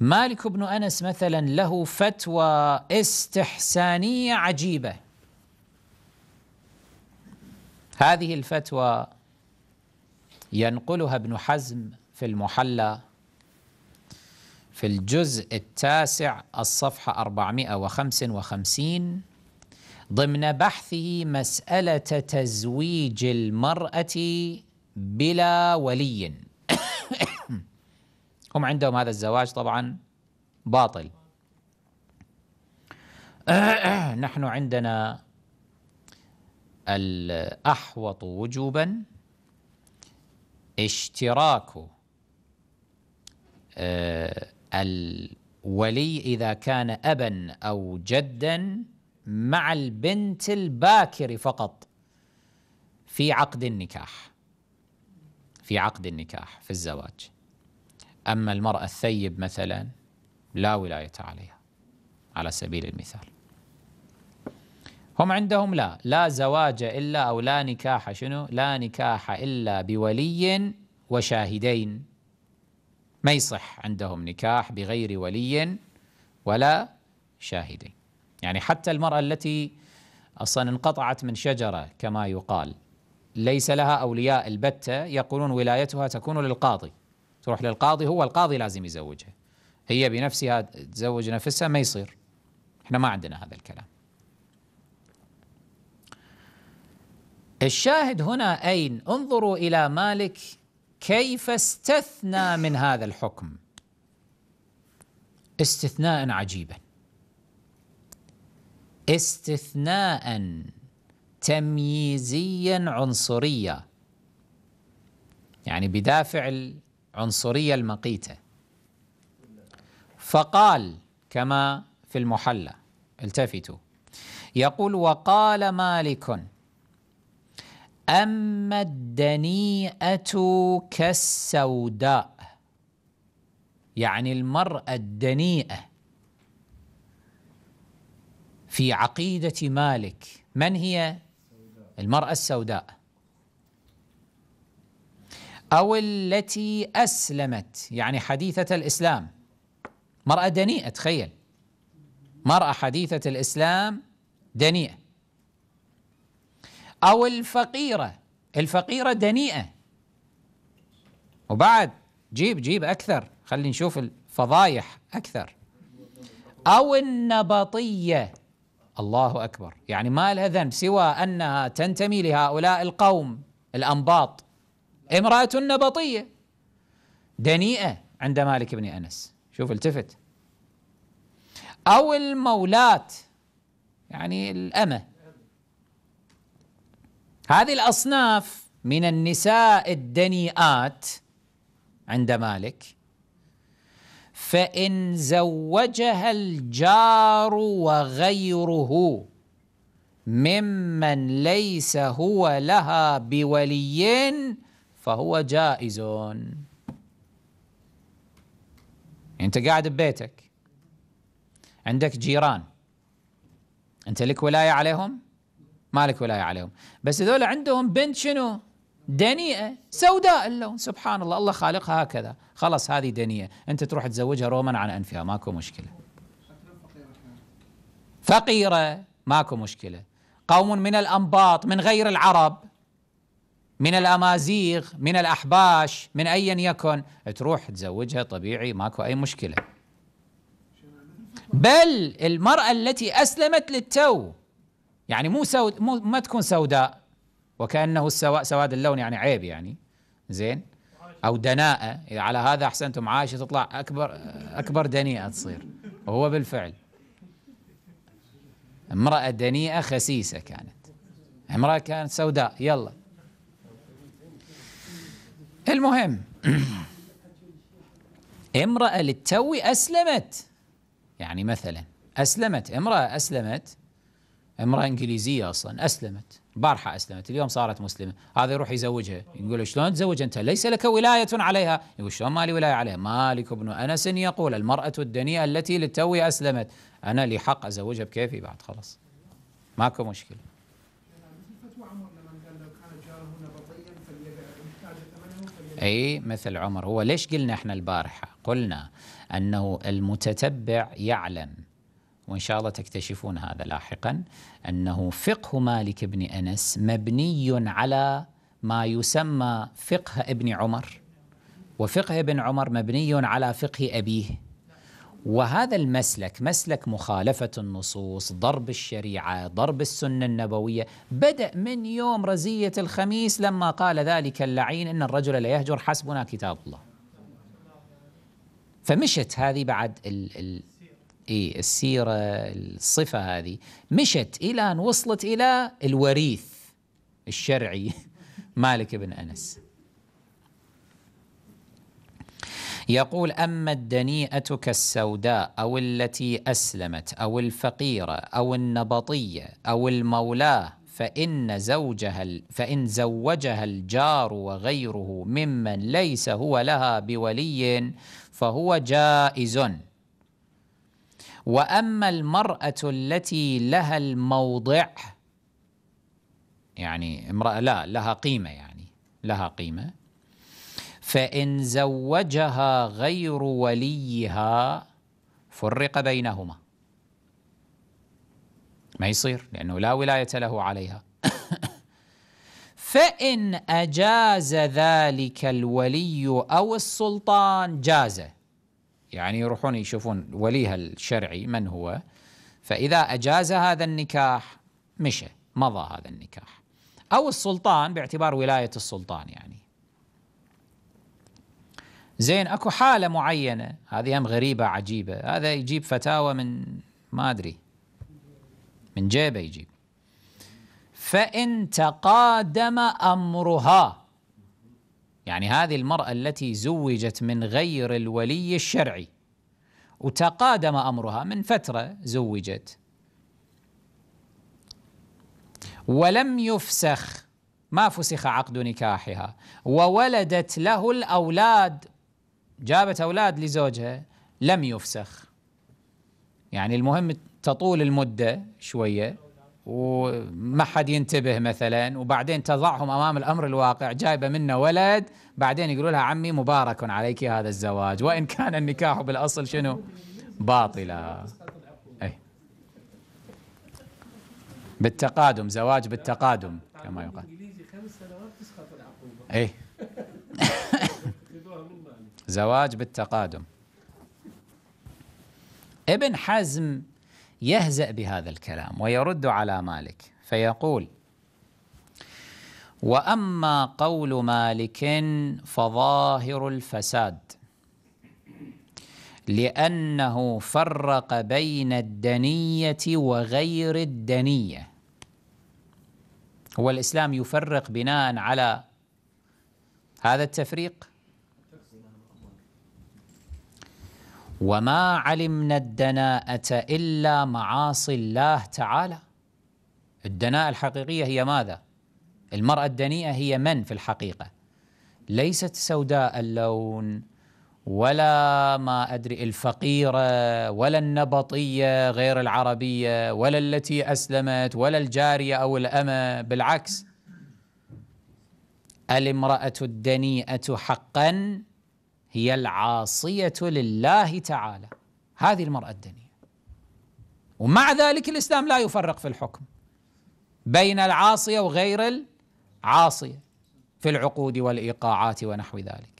مالك بن أنس مثلا له فتوى استحسانية عجيبة هذه الفتوى ينقلها ابن حزم في المحلى في الجزء التاسع الصفحة 455 ضمن بحثه مسألة تزويج المرأة بلا ولي هم عندهم هذا الزواج طبعا باطل نحن عندنا الأحوط وجوبا اشتراك آه، الولي إذا كان أبا أو جدا مع البنت الباكر فقط في عقد النكاح في عقد النكاح في الزواج أما المرأة الثيب مثلا لا ولاية عليها على سبيل المثال هم عندهم لا لا زواج إلا أو لا نكاح شنو لا نكاح إلا بولي وشاهدين ما يصح عندهم نكاح بغير ولي ولا شاهدين يعني حتى المرأة التي أصلا انقطعت من شجرة كما يقال ليس لها أولياء البتة يقولون ولايتها تكون للقاضي تروح للقاضي هو القاضي لازم يزوجها هي بنفسها تزوج نفسها ما يصير احنا ما عندنا هذا الكلام الشاهد هنا أين انظروا إلى مالك كيف استثنى من هذا الحكم استثناء عجيبا استثناء تمييزيا عنصريا يعني بدافع عنصرية المقيتة فقال كما في المحلى التفتوا يقول وقال مالك أما الدنيئة كالسوداء يعني المرأة الدنيئة في عقيدة مالك من هي المرأة السوداء أو التي أسلمت يعني حديثة الإسلام مرأة دنيئة تخيل مرأة حديثة الإسلام دنيئة أو الفقيرة الفقيرة دنيئة وبعد جيب جيب أكثر خلي نشوف الفضايح أكثر أو النبطية الله أكبر يعني ما لها ذنب سوى أنها تنتمي لهؤلاء القوم الأنباط امرأة نبطية دنيئة عند مالك بن أنس شوف التفت أو المولاة يعني الأمة هذه الأصناف من النساء الدنيئات عند مالك فإن زوجها الجار وغيره ممن ليس هو لها بولي فهو جائز أنت قاعد ببيتك عندك جيران أنت لك ولاية عليهم؟ مالك ولاية عليهم بس هذول عندهم بنت شنو؟ دنيئة سوداء اللون سبحان الله الله خالقها هكذا خلاص هذه دنيئة أنت تروح تزوجها روما عن أنفها ماكو مشكلة فقيرة ماكو مشكلة قوم من الأنباط من غير العرب من الأمازيغ من الأحباش من أيا يكن تروح تزوجها طبيعي ماكو أي مشكلة بل المرأة التي أسلمت للتو يعني مو, سود مو ما تكون سوداء وكأنه السوا سواد اللون يعني عيب يعني زين أو دناءة إذا على هذا أحسنتم عايشة تطلع أكبر أكبر دنيئة تصير وهو بالفعل امرأة دنيئة خسيسة كانت امرأة كانت سوداء يلا المهم امرأة للتو أسلمت يعني مثلا أسلمت امرأة أسلمت امرأة إنجليزية أصلا أسلمت بارحة أسلمت اليوم صارت مسلمة هذا يروح يزوجها يقول شلون تزوج أنت ليس لك ولاية عليها يقول شلون مالي ولاية عليها مالك بن أنس يقول المرأة الدنيئة التي للتو أسلمت أنا لي حق أزوجها بكيفي بعد خلاص ماكو مشكلة أي مثل عمر هو ليش قلنا إحنا البارحة قلنا أنه المتتبع يعلم وإن شاء الله تكتشفون هذا لاحقا أنه فقه مالك بن أنس مبني على ما يسمى فقه ابن عمر وفقه ابن عمر مبني على فقه أبيه وهذا المسلك مسلك مخالفة النصوص ضرب الشريعة ضرب السنة النبوية بدأ من يوم رزية الخميس لما قال ذلك اللعين إن الرجل لا يهجر حسبنا كتاب الله فمشت هذه بعد ال ال إيه السيرة الصفة هذه مشت إلى أن وصلت إلى الوريث الشرعي مالك بن أنس يقول أما الدنيئة كالسوداء أو التي أسلمت أو الفقيرة أو النبطية أو المولاه فإن زوجها فإن زوجها الجار وغيره ممن ليس هو لها بولي فهو جائز وأما المرأة التي لها الموضع يعني امرأة لا لها قيمة يعني لها قيمة فإن زوجها غير وليها فرق بينهما ما يصير لأنه لا ولاية له عليها فإن أجاز ذلك الولي أو السلطان جاز يعني يروحون يشوفون وليها الشرعي من هو فإذا أجاز هذا النكاح مشى مضى هذا النكاح أو السلطان باعتبار ولاية السلطان يعني زين اكو حاله معينه هذه هم غريبه عجيبه هذا يجيب فتاوى من ما ادري من جيبه يجيب فان تقادم امرها يعني هذه المراه التي زوجت من غير الولي الشرعي وتقادم امرها من فتره زوجت ولم يفسخ ما فسخ عقد نكاحها وولدت له الاولاد جابت أولاد لزوجها لم يفسخ يعني المهم تطول المدة شوية وما حد ينتبه مثلا وبعدين تضعهم امام الامر الواقع جايبه منه ولد بعدين يقولوا لها عمي مبارك عليك هذا الزواج وان كان النكاح بالاصل شنو باطلا اي بالتقادم زواج بالتقادم كما يقال اي زواج بالتقادم ابن حزم يهزأ بهذا الكلام ويرد على مالك فيقول وأما قول مالك فظاهر الفساد لأنه فرق بين الدنية وغير الدنية هو الإسلام يفرق بناء على هذا التفريق وما علمنا الدناءة إلا معاصي الله تعالى الدناءة الحقيقية هي ماذا؟ المرأة الدنيئة هي من في الحقيقة؟ ليست سوداء اللون ولا ما أدري الفقيرة ولا النبطية غير العربية ولا التي أسلمت ولا الجارية أو الأمة بالعكس الامرأة الدنيئة حقا هي العاصيه لله تعالى هذه المراه الدنيا ومع ذلك الاسلام لا يفرق في الحكم بين العاصيه وغير العاصيه في العقود والايقاعات ونحو ذلك